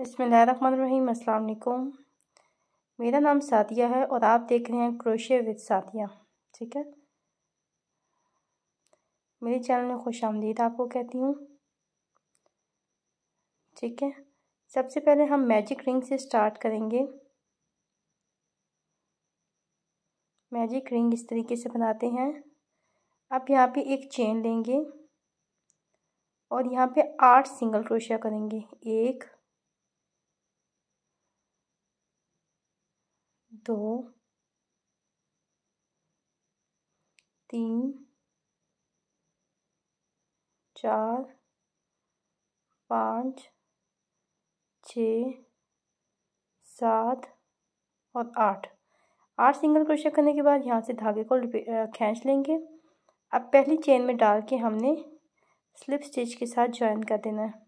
बसमीम अल्लाम मेरा नाम सादिया है और आप देख रहे हैं क्रोशे विद सादिया ठीक है मेरे चैनल में खुश आमदीद आपको कहती हूँ ठीक है सबसे पहले हम मैजिक रिंग से स्टार्ट करेंगे मैजिक रिंग इस तरीके से बनाते हैं आप यहाँ पे एक चेन लेंगे और यहाँ पे आठ सिंगल क्रोशिया करेंगे एक दो तीन चार पाँच छ सात और आठ आठ सिंगल क्रोशिया करने के बाद यहाँ से धागे को खींच लेंगे अब पहली चेन में डाल के हमने स्लिप स्टिच के साथ ज्वाइन कर देना है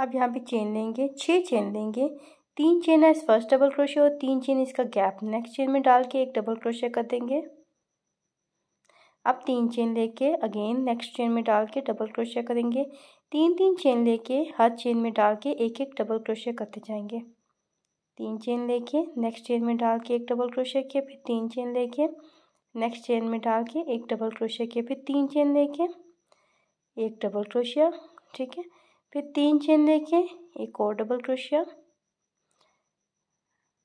अब यहाँ पे चेन लेंगे छः चेन लेंगे तीन चेन है इस फर्स्ट डबल क्रोशे और तीन चेन इसका गैप नेक्स्ट चेन में डाल के एक डबल क्रोशे कर देंगे अब तीन चेन लेके अगेन नेक्स्ट चेन में डाल के डबल क्रोशे करेंगे तीन तीन चेन लेके हर चेन में डाल के एक एक डबल क्रोशे करते जाएंगे तीन चेन लेके नेक्स्ट चेन में डाल के एक डबल क्रोशे किए फिर तीन चेन लेके नेक्स्ट चेन में डाल के एक डबल क्रोशिया किया फिर तीन चेन लेके एक डबल क्रोशिया ठीक है फिर तीन चेन देखिए एक और डबल क्रोशिया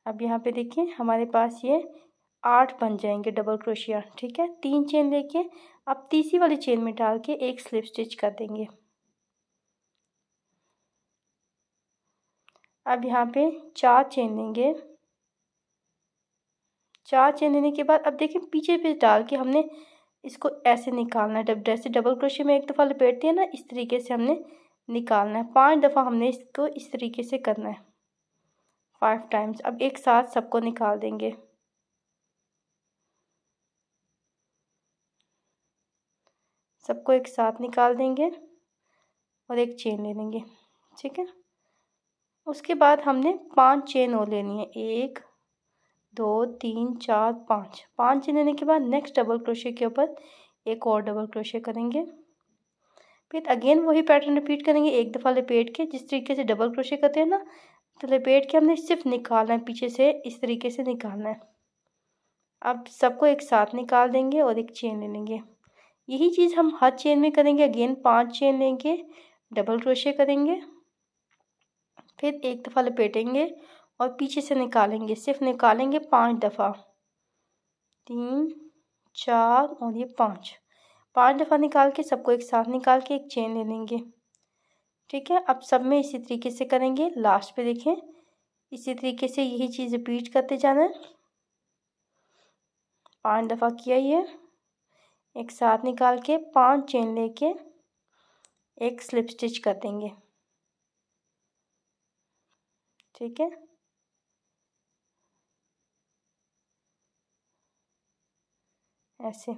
अब यहाँ पे देखिए हमारे पास ये आठ बन जाएंगे डबल क्रोशिया ठीक है तीन चेन देखिए अब तीसरी वाली चेन में डाल के एक स्लिप स्टिच कर देंगे अब यहाँ पे चार चेन देंगे चार चेन देने के बाद अब देखिए पीछे पे डाल के हमने इसको ऐसे निकालना है जैसे डबल क्रोशिया में एक दफ़ा लपेटते हैं ना इस तरीके से हमने निकालना है पांच दफ़ा हमने इसको इस तरीके से करना है फाइव टाइम्स अब एक साथ सबको निकाल देंगे सबको एक साथ निकाल देंगे और एक चेन ले लेंगे ठीक है उसके बाद हमने पांच चेन और लेनी है एक दो तीन चार पाँच पाँच चेन लेने के बाद नेक्स्ट डबल क्रोशे के ऊपर एक और डबल क्रोशे करेंगे फिर अगेन वही पैटर्न रिपीट करेंगे एक दफ़ा लपेट के जिस तरीके से डबल क्रोशे करते हैं ना तो लपेट के हमने सिर्फ निकालना है पीछे से इस तरीके से निकालना है अब सबको एक साथ निकाल देंगे और एक चेन ले लेंगे यही चीज़ हम हर चेन में करेंगे अगेन पांच चेन लेंगे डबल क्रोशे करेंगे फिर एक दफ़ा लपेटेंगे और पीछे से निकालेंगे सिर्फ निकालेंगे पांच दफ़ा तीन चार और ये पाँच पांच दफ़ा निकाल के सबको एक साथ निकाल के एक चेन ले लेंगे ठीक है अब सब में इसी तरीके से करेंगे लास्ट पे देखें इसी तरीके से यही चीज़ रिपीट करते जाना है पाँच दफ़ा किया ये एक साथ निकाल के पांच चेन लेके एक स्लिप स्टिच कर देंगे ठीक है ऐसे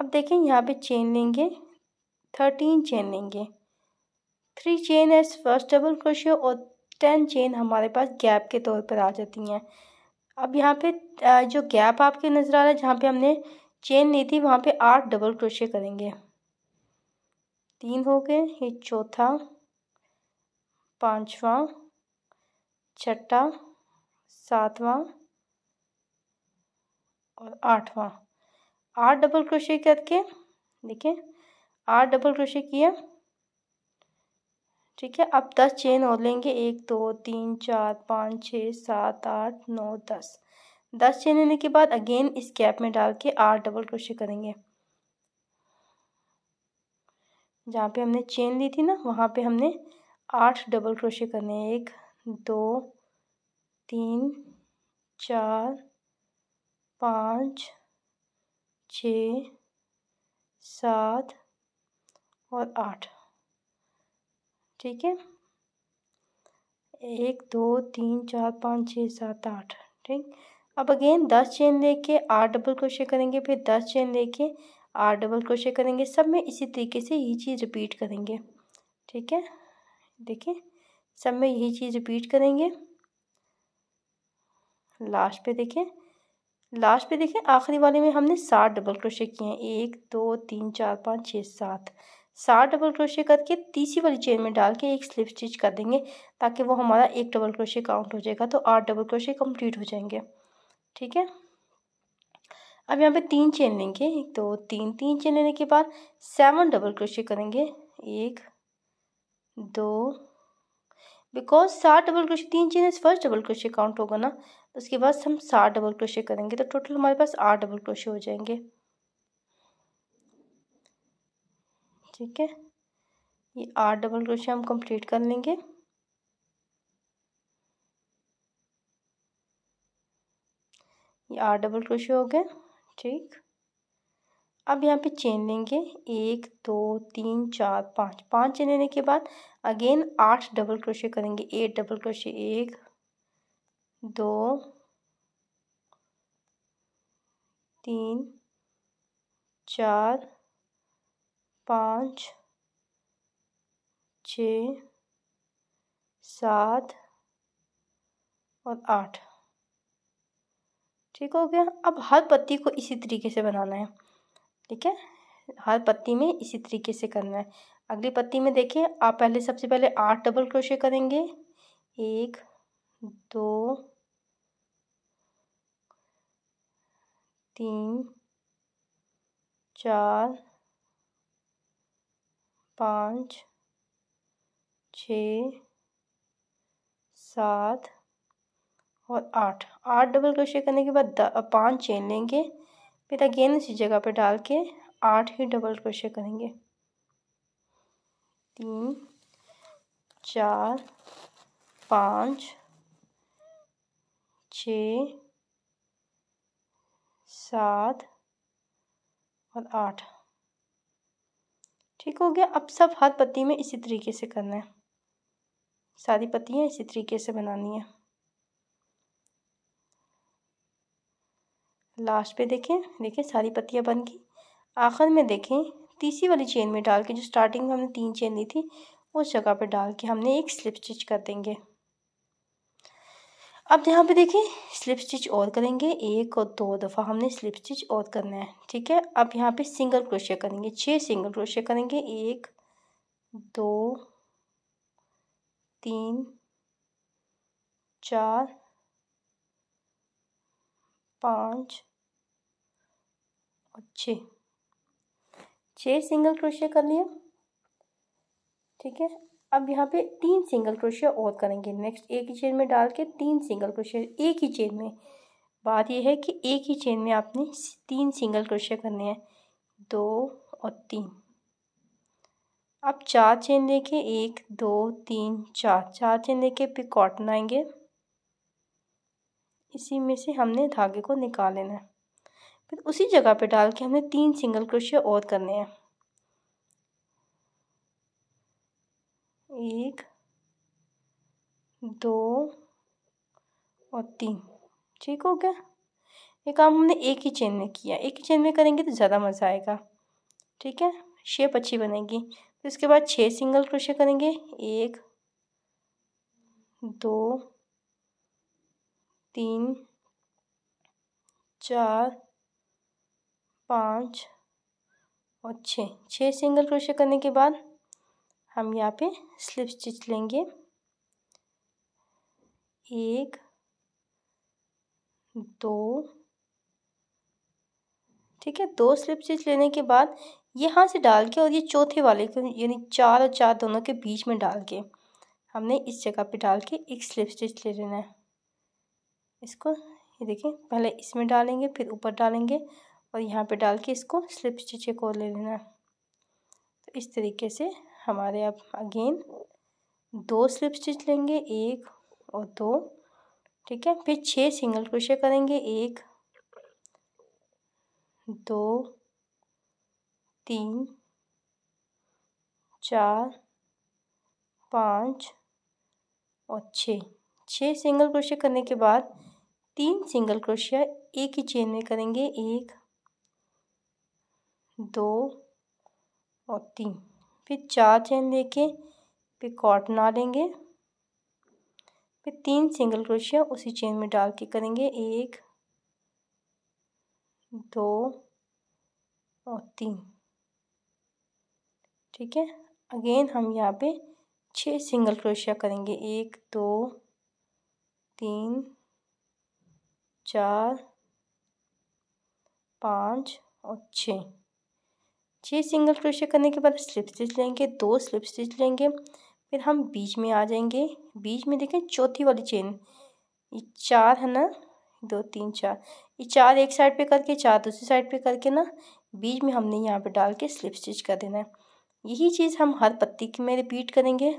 अब देखें यहाँ पे चेन लेंगे थर्टीन चेन लेंगे three chain as first double crochet और टेन चेन हमारे पास गैप के तौर पर आ जाती हैं अब यहाँ पे जो गैप आपके नज़र आ रहा है जहाँ पे हमने चेन ली थी वहाँ पे आठ डबल क्रोशे करेंगे तीन हो गए ये चौथा पाँचवा छठा सातवां और आठवां आठ डबल क्रोशे करके देखिए आठ डबल क्रोशे किया ठीक है अब दस चेन और लेंगे एक दो तीन चार पाँच छः सात आठ नौ दस दस चेन लेने के बाद अगेन इस गैप में डाल के आठ डबल क्रोशे करेंगे जहाँ पे हमने चेन ली थी ना वहाँ पे हमने आठ डबल क्रोशे करने हैं एक दो तीन चार पाँच छ सात और आठ ठीक है एक दो तीन चार पाँच छः सात आठ ठीक अब अगेन दस चेन लेके आठ डबल क्रोशे करेंगे फिर दस चेन लेके आठ डबल क्रोशे करेंगे सब में इसी तरीके से यही चीज़ रिपीट करेंगे ठीक है देखिए सब में यही चीज़ रिपीट करेंगे लास्ट पे देखिए लास्ट पे देखें आखिरी वाले में हमने सात डबल क्रोशे किए हैं एक दो तीन चार पाँच छः सात सात डबल क्रोशे करके तीसरी वाली चेन में डाल के एक स्लिप स्टिच कर देंगे ताकि वो हमारा एक डबल क्रोशे काउंट हो जाएगा तो आठ डबल क्रोशे कंप्लीट हो जाएंगे ठीक है अब यहाँ पे तीन चेन लेंगे एक दो तीन तीन चेन लेने के बाद सेवन डबल क्रोशे करेंगे एक दो बिकॉज सात डबल क्रोशे तीन chain first double crochet count होगा ना तो उसके बाद हम सात डबल क्रोशे करेंगे तो टोटल हमारे पास आठ डबल क्रोशे हो जाएंगे ठीक है ये आठ डबल क्रोशे हम कंप्लीट कर लेंगे ये आठ डबल क्रोशे हो गए ठीक अब यहाँ पे चेन लेंगे एक दो तीन चार पाँच पाँच चेन लेने के बाद अगेन आठ डबल क्रोशे करेंगे एट डबल क्रोशे एक दो तीन चार पाँच छ सात और आठ ठीक हो गया अब हर पत्ती को इसी तरीके से बनाना है ठीक है हर पत्ती में इसी तरीके से करना है अगली पत्ती में देखिए आप पहले सबसे पहले आठ डबल क्रोशे करेंगे एक दो तीन चार पाँच छः सात और आठ आठ डबल क्रोशे करने के बाद पांच चेन लेंगे फिर अगेन इसी जगह पे डाल के आठ ही डबल क्रोशे करेंगे तीन चार पाँच छ सात और आठ ठीक हो गया अब सब हाथ पत्ती में इसी तरीके से करना है सारी पत्तियाँ इसी तरीके से बनानी है लास्ट पे देखें देखें सारी पत्तियाँ बन गई आखिर में देखें तीसरी वाली चेन में डाल के जो स्टार्टिंग में हमने तीन चेन ली थी उस जगह पर डाल के हमने एक स्लिप स्टिच कर देंगे अब यहाँ पे देखिए स्लिप स्टिच और करेंगे एक और दो दफ़ा हमने स्लिप स्टिच और करना है ठीक है अब यहाँ पे सिंगल क्रोशिया करेंगे छह सिंगल क्रोशिया करेंगे एक दो तीन चार पाँच और छः छः सिंगल क्रोशिया कर लिया ठीक है अब यहाँ पे तीन सिंगल क्रोशिया और करेंगे नेक्स्ट एक ही चेन में डाल के तीन सिंगल क्रोशिया एक ही चेन में बात यह है कि एक ही चेन में आपने तीन सिंगल क्रोशिया करने हैं दो और तीन आप चार चेन लेके एक दो तीन चार चार चेन लेके फिर कॉटन आएंगे इसी में से हमने धागे को निकाल लेना है फिर उसी जगह पे डाल के हमने तीन सिंगल क्रोशिया और करने हैं एक दो और तीन ठीक हो गया ये काम हमने एक ही चेन में किया एक ही चेन में करेंगे तो ज़्यादा मज़ा आएगा ठीक है शेप अच्छी बनेगी फिर इसके बाद छः सिंगल क्रोशे करेंगे एक दो तीन चार पाँच और छः छः सिंगल क्रोशे करने के बाद हम यहाँ पे स्लिप स्टिच लेंगे एक दो ठीक है दो स्लिप स्टिच लेने के बाद यहाँ से डाल के और ये चौथे वाले को यानी चार और चार दोनों के बीच में डाल के हमने इस जगह पे डाल के एक स्लिप स्टिच ले लेना है इसको ये देखिए पहले इसमें डालेंगे फिर ऊपर डालेंगे और यहाँ पे डाल के इसको स्लिप स्टिच एक और ले लेना है तो इस तरीके से हमारे अब अगेन दो स्लिप स्टिच लेंगे एक और दो ठीक है फिर छः सिंगल क्रोशिया करेंगे एक दो तीन चार पाँच और छः छः सिंगल क्रोशिया करने के बाद तीन सिंगल क्रोशिया एक ही चेन में करेंगे एक दो और तीन फिर चार चेन लेके फिर कॉटन लेंगे फिर तीन सिंगल क्रोशिया उसी चेन में डाल के करेंगे एक दो और तीन ठीक है अगेन हम यहाँ पे छह सिंगल क्रोशिया करेंगे एक दो तीन चार पाँच और छः छः सिंगल क्रोशिया करने के बाद स्लिप स्टिच लेंगे दो स्लिप स्टिच लेंगे फिर हम बीच में आ जाएंगे बीच में देखें चौथी वाली चेन ये चार है ना दो तीन चार ये चार एक साइड पे करके चार दूसरी साइड पे करके ना बीच में हमने यहाँ पे डाल के स्लिप स्टिच कर देना है यही चीज़ हम हर पत्ती में रिपीट करेंगे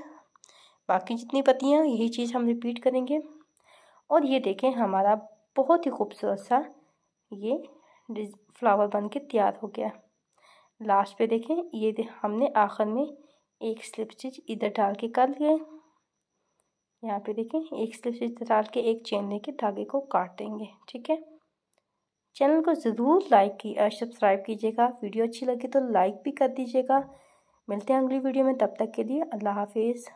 बाकी जितनी पत्तियाँ यही चीज़ हम रिपीट करेंगे और ये देखें हमारा बहुत ही खूबसूरत सा ये फ्लावर बन के तैयार हो गया लास्ट पे देखें ये दे, हमने आखिर में एक स्लिप स्टिच इधर डाल के कर लिए यहाँ पे देखें एक स्लिप स्टिच डाल के एक चेन लेके धागे को काट देंगे ठीक है चैनल को ज़रूर लाइक की और सब्सक्राइब कीजिएगा वीडियो अच्छी लगी तो लाइक भी कर दीजिएगा मिलते हैं अगली वीडियो में तब तक के लिए अल्लाह हाफिज़